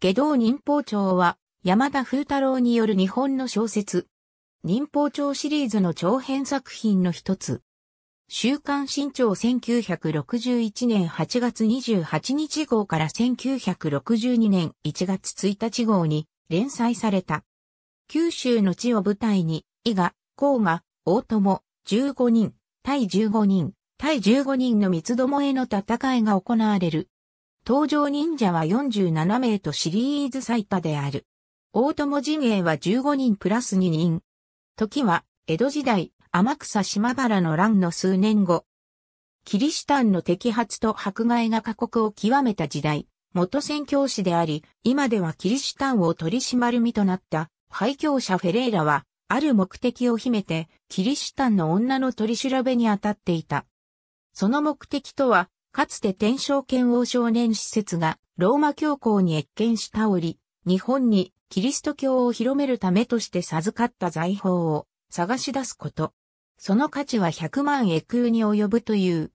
下道忍法帳は、山田風太郎による日本の小説。忍法帳シリーズの長編作品の一つ。週刊新潮1961年8月28日号から1962年1月1日号に連載された。九州の地を舞台に、伊賀、甲賀、大友、15人、対15人、対15人の三つどもへの戦いが行われる。登場忍者は47名とシリーズ最多である。大友陣営は15人プラス2人。時は、江戸時代、天草島原の乱の数年後。キリシタンの摘発と迫害が過酷を極めた時代、元宣教師であり、今ではキリシタンを取り締まる身となった、廃教者フェレイラは、ある目的を秘めて、キリシタンの女の取り調べに当たっていた。その目的とは、かつて天正剣王少年施設がローマ教皇に越見した折、日本にキリスト教を広めるためとして授かった財宝を探し出すこと。その価値は100万エクーに及ぶという。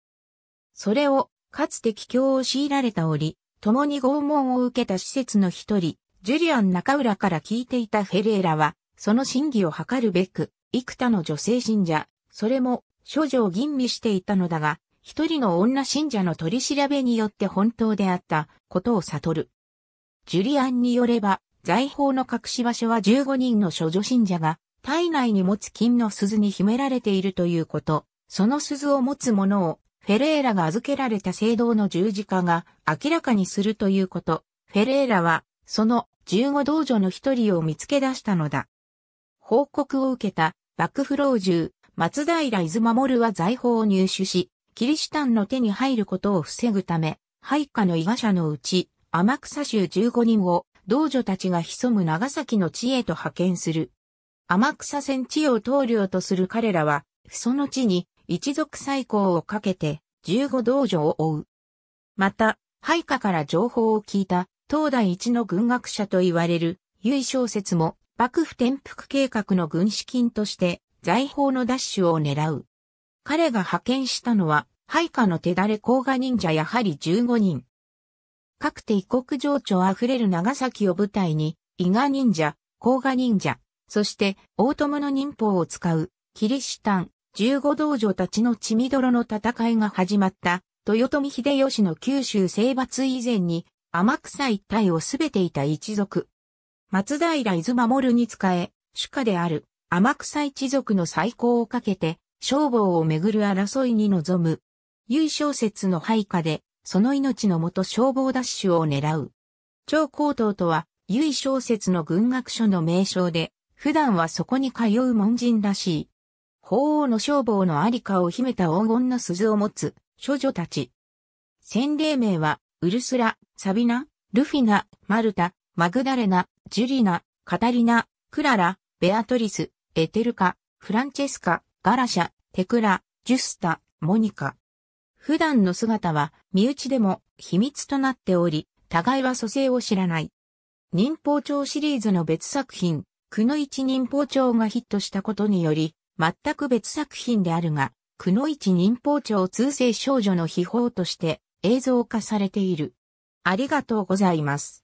それを、かつて帰郷を強いられた折、共に拷問を受けた施設の一人、ジュリアン中浦から聞いていたフェレーラは、その真偽を図るべく、幾多の女性信者、それも、諸女を吟味していたのだが、一人の女信者の取り調べによって本当であったことを悟る。ジュリアンによれば、財宝の隠し場所は15人の諸女信者が体内に持つ金の鈴に秘められているということ、その鈴を持つ者をフェレーラが預けられた聖堂の十字架が明らかにするということ、フェレーラはその15道女の一人を見つけ出したのだ。報告を受けた幕府老中、松平伊豆守は財宝を入手し、キリシタンの手に入ることを防ぐため、配下の伊賀者のうち、天草州15人を、道女たちが潜む長崎の地へと派遣する。天草戦地を統領とする彼らは、その地に一族再興をかけて15道女を追う。また、配下から情報を聞いた東大一の軍学者と言われる優小説も幕府転覆計画の軍資金として財宝の奪取を狙う。彼が派遣したのは、配下の手だれ甲賀忍者やはり15人。各て異国情緒あふれる長崎を舞台に、伊賀忍者、甲賀忍者、そして大友の忍法を使う、キリシタン、15道場たちの血みどろの戦いが始まった、豊臣秀吉の九州征伐以前に、天草一帯をすべていた一族。松平伊豆守に仕え、主家である天草一族の再興をかけて、消防をめぐる争いに臨む。優小説の配下で、その命のもと消防ダッシュを狙う。超高等とは、優小説の軍学書の名称で、普段はそこに通う門人らしい。法王の消防のありかを秘めた黄金の鈴を持つ、処女たち。洗礼名は、ウルスラ、サビナ、ルフィナ、マルタ、マグダレナ、ジュリナ、カタリナ、クララ、ベアトリス、エテルカ、フランチェスカ、ガラシャ、テクラ、ジュスタ、モニカ。普段の姿は身内でも秘密となっており、互いは蘇生を知らない。忍法帳シリーズの別作品、くの一忍法帳がヒットしたことにより、全く別作品であるが、くの一忍法帳通世少女の秘宝として映像化されている。ありがとうございます。